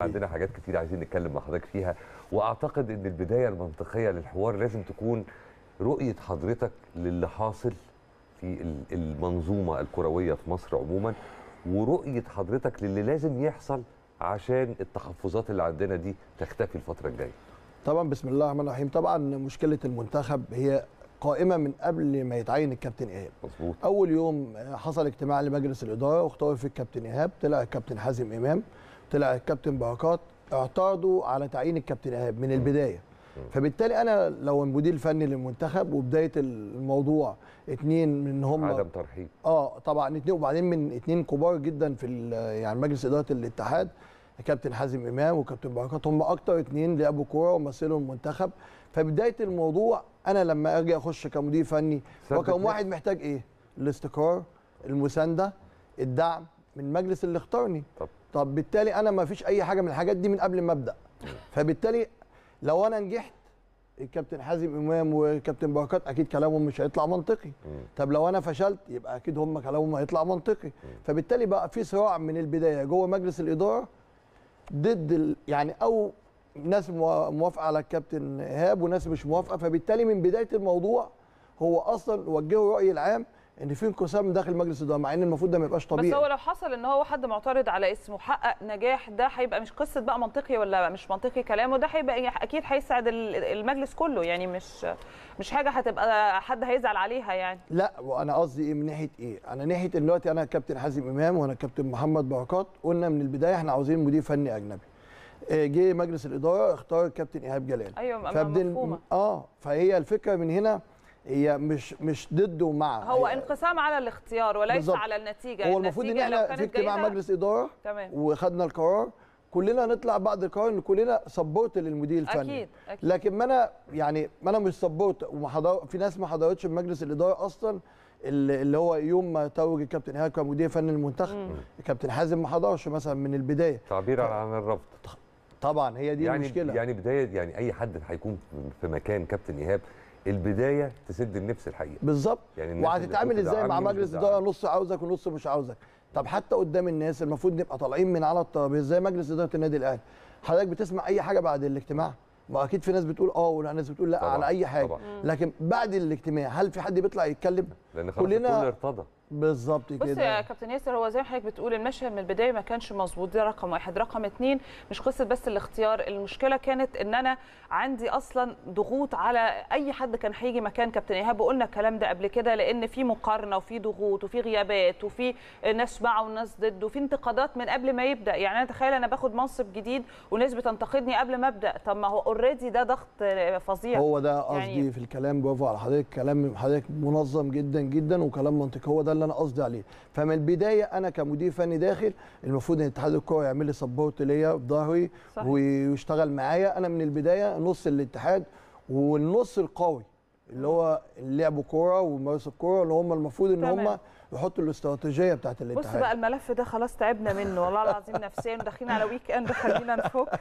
عندنا حاجات كتير عايزين نتكلم مع حضرتك فيها واعتقد ان البدايه المنطقيه للحوار لازم تكون رؤيه حضرتك للي حاصل في المنظومه الكرويه في مصر عموما ورؤيه حضرتك للي لازم يحصل عشان التحفظات اللي عندنا دي تختفي الفتره الجايه. طبعا بسم الله الرحمن الرحيم طبعا مشكله المنتخب هي قائمه من قبل ما يتعين الكابتن ايهاب مظبوط اول يوم آه، حصل اجتماع لمجلس الاداره واختاروا في الكابتن ايهاب طلع الكابتن حازم امام طلع الكابتن بركات اعترضوا على تعيين الكابتن ايهاب من البدايه فبالتالي انا لو المدير الفني للمنتخب وبدايه الموضوع اتنين من هم عدم ترحيب اه طبعا اتنين وبعدين من اتنين كبار جدا في يعني مجلس اداره الاتحاد كابتن حازم امام وكابتن بركات هم اكتر اثنين لعبوا كوره ومثلوا المنتخب فبدايه الموضوع انا لما اجي اخش كمدير فني رقم واحد محتاج ايه؟ الاستقرار المسانده الدعم من مجلس اللي اختارني طب, طب بالتالي انا ما فيش اي حاجه من الحاجات دي من قبل ما ابدا فبالتالي لو انا نجحت الكابتن حازم امام والكابتن بركات اكيد كلامهم مش هيطلع منطقي طب لو انا فشلت يبقى اكيد هم كلامهم هيطلع منطقي فبالتالي بقى في صراع من البدايه جوه مجلس الاداره ضد يعني او ناس موافقه على الكابتن ايهاب وناس مش موافقه فبالتالي من بدايه الموضوع هو اصلا وجهه الراي العام ان في انقسام داخل مجلس الاداره مع ان المفروض ده ما يبقاش طبيعي بس هو لو حصل ان هو حد معترض على اسمه حقق نجاح ده هيبقى مش قصه بقى منطقي ولا مش منطقي كلامه ده هيبقى إيه؟ اكيد هيسعد المجلس كله يعني مش مش حاجه هتبقى حد هيزعل عليها يعني لا وانا قصدي ايه من ناحيه ايه انا ناحيه دلوقتي انا كابتن حازم امام وانا كابتن محمد بركات قلنا من البدايه احنا عاوزين مدير فني اجنبي آه، جه مجلس الاداره اختار الكابتن ايهاب جلال ايوه فبدل... مفهومه اه فهي الفكره من هنا هي مش مش ضد ومع هو انقسام على الاختيار وليس بالزبط. على النتيجه هو المفروض ان احنا في اجتماع مجلس اداره تمام. وخدنا القرار كلنا نطلع بعد القرار ان كلنا سبورت للمدير الفني أكيد. أكيد. لكن ما انا يعني ما انا مش سبورت ومحضر في ناس ما حضرتش مجلس الاداره اصلا اللي هو يوم ما توج الكابتن ايهاب كمدير فني المنتخب الكابتن حازم ما حضرش مثلا من البدايه تعبيرا ف... عن الرفض طبعا هي دي يعني المشكله يعني بدايه يعني اي حد هيكون في مكان كابتن ايهاب البدايه تسد النفس الحقيقه بالظبط يعني وهتتعامل ازاي مع مجلس اداره نص عاوزك ونص مش عاوزك طب حتى قدام الناس المفروض نبقى طالعين من على الترابيزه زي مجلس اداره النادي الاهلي حضرتك بتسمع اي حاجه بعد الاجتماع ما اكيد في ناس بتقول اه وناس بتقول لا طبعا. على اي حاجه طبعا. لكن بعد الاجتماع هل في حد بيطلع يتكلم لان خلاص كلنا كل ارتضى بالظبط كده بص يا كابتن ياسر هو زي ما حضرتك بتقول المشهد من البدايه ما كانش مظبوط ده رقم واحد رقم اتنين مش قصه بس الاختيار المشكله كانت ان انا عندي اصلا ضغوط على اي حد كان هيجي مكان كابتن ايهاب وقلنا الكلام ده قبل كده لان في مقارنه وفي ضغوط وفي غيابات وفي ناس مع وناس ضد وفي انتقادات من قبل ما يبدا يعني انا تخيل انا باخد منصب جديد وناس بتنتقدني قبل ما ابدا طب ما هو اوريدي ده ضغط فظيع هو ده يعني قصدي يعني في الكلام برافو على حضرتك كلام حضرتك منظم جدا جدا وكلام منطقي هو ده اللي انا قصدي عليه فمن البدايه انا كمدير فني داخل المفروض ان اتحاد الكوره يعمل لي سبورت ليا في ظهري ويشتغل معايا انا من البدايه نص الاتحاد والنص القوي اللي هو اللعب كوره ومارس الكوره اللي هم المفروض ان هم يحطوا الاستراتيجيه بتاعت الاتحاد بص بقى الملف ده خلاص تعبنا منه والله العظيم نفسيا وداخلين على ويك اند خلينا نفك